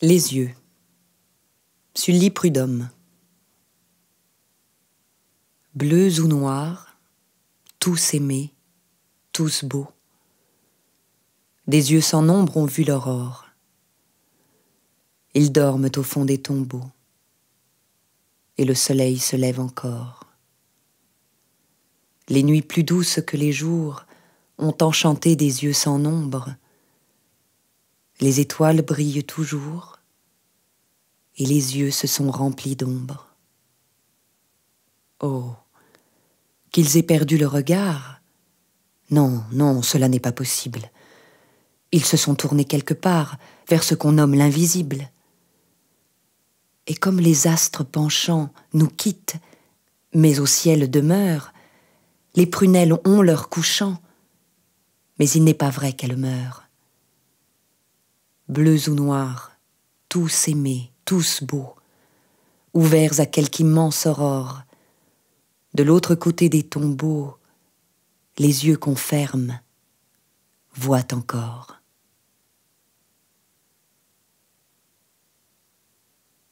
Les yeux. Sully Prudhomme. Bleus ou noirs, tous aimés, tous beaux. Des yeux sans nombre ont vu l'aurore. Ils dorment au fond des tombeaux. Et le soleil se lève encore. Les nuits plus douces que les jours ont enchanté des yeux sans nombre les étoiles brillent toujours et les yeux se sont remplis d'ombre. Oh, qu'ils aient perdu le regard Non, non, cela n'est pas possible. Ils se sont tournés quelque part vers ce qu'on nomme l'invisible. Et comme les astres penchants nous quittent, mais au ciel demeurent, les prunelles ont leur couchant, mais il n'est pas vrai qu'elles meurent bleus ou noirs, tous aimés, tous beaux, ouverts à quelque immense aurore, de l'autre côté des tombeaux, les yeux qu'on ferme voient encore.